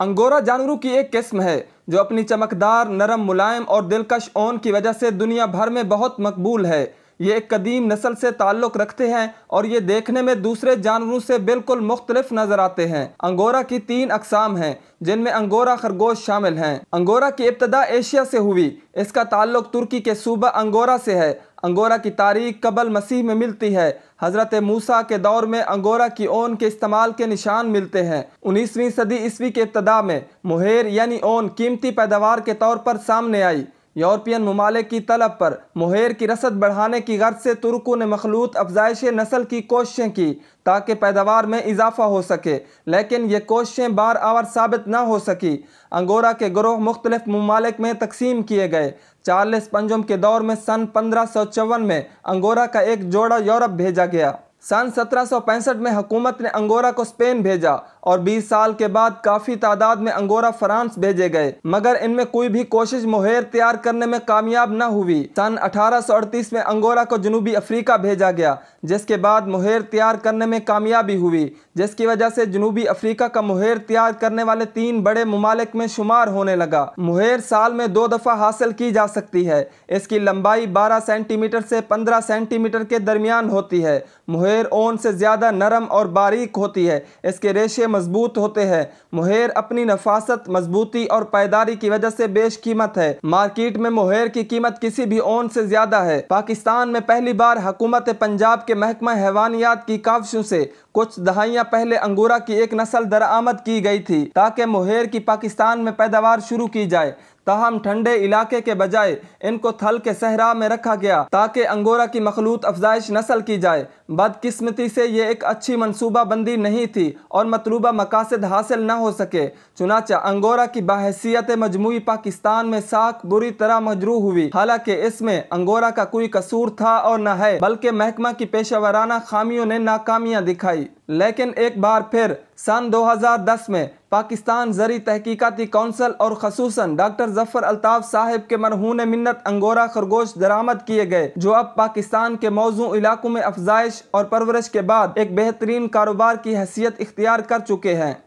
angora जानवरों की एक किस्म है जो अपनी चमकदार नरम मुलायम और दिलकश ओन की वजह से दुनिया भर में बहुत मकबूल है ये कदीम नस्ल से ताल्लुक़ रखते हैं और ये देखने में दूसरे जानवरों से बिल्कुल मुख्तलिफ नज़र आते हैं अंगोरा की तीन अकसाम हैं जिनमें अंगोरा खरगोश शामिल हैं अंगोरा की इब्तदा एशिया से हुई इसका ताल्लुक़ तुर्की के सूबा अंगोरा से है अंगोरा की तारीख कबल मसीह में मिलती है हज़रत मूसा के दौर में अंगोरा की ओन के इस्तेमाल के निशान मिलते हैं उन्नीसवीं सदी ईस्वी के इब्तदा में मुहेर यानी ओन कीमती पैदावार के तौर पर सामने आई यूरोपियन ममालिक की तलब पर मुहेर की रसद बढ़ाने की गर्ज से तुर्कों ने मखलूत अफजाइश नस्ल की कोशिशें की ताकि पैदावार में इजाफा हो सके लेकिन ये कोशिशें बार आवर साबित ना हो सकी अंगोरा के ग्रोह मुख्तलिफ ममालिक में तकसीम किए गए चार्लिस पंजम के दौर में सन पंद्रह सौ चौवन में अंगोरा का एक जोड़ा यूरोप भेजा गया सन सत्रह में हुकूमत ने अंगोरा को स्पेन भेजा और 20 साल के बाद काफ़ी तादाद में अंगोरा फ्रांस भेजे गए मगर इनमें कोई भी कोशिश मुहेर तैयार करने में कामयाब न हुई सन 1838 में अंगोरा को जनूबी अफ्रीका भेजा गया जिसके बाद मुहेर तैयार करने में कामयाबी हुई जिसकी वजह से जनूबी अफ्रीका का मुहेर तैयार करने वाले तीन बड़े ममालिक में शुमार होने लगा मुहेर साल में दो दफ़ा हासिल की जा सकती है इसकी लंबाई बारह सेंटीमीटर से पंद्रह सेंटीमीटर के दरमियान होती है मुहेर मोहेर ऊन से ज़्यादा नरम और बारीक होती है इसके रेशे मजबूत होते हैं मोहेर अपनी नफासत मजबूती और पायदारी की वजह से बेश कीमत है मार्केट में मोहेर की कीमत किसी भी ऊन से ज़्यादा है पाकिस्तान में पहली बार हुकूमत पंजाब के महकमा हैवानियात की काविशों से कुछ दहाइयाँ पहले अंगूरा की एक नस्ल दरामद की गई थी ताकि मोहेर की पाकिस्तान में पैदावार शुरू की जाए तहम ठंडे इलाके के बजाय इनको थल के सहरा में रखा गया ताकि अंगोरा की मखलूत अफजाइश नस्ल की जाए बदकिस्मती से ये एक अच्छी मनसूबा बंदी नहीं थी और मतलूबा मकासद हासिल न हो सके चुनाचा अंगोरा की बाहसीत मजमू पाकिस्तान में साख बुरी तरह मजरू हुई हालांकि इसमें अंगोरा का कोई कसूर था और न है बल्कि महकमा की पेशा वराना खामियों ने नाकामियाँ दिखाई लेकिन एक बार फिर सन 2010 में पाकिस्तान जरी तहकीकती कौंसल और खसूस डॉक्टर जफर अल्ताफ साहब के मरहून मिन्नत अंगोरा खरगोश दरामद किए गए जो अब पाकिस्तान के मौजू इलाकों में अफजाइश और परवरिश के बाद एक बेहतरीन कारोबार की हैसियत इख्तियार कर चुके हैं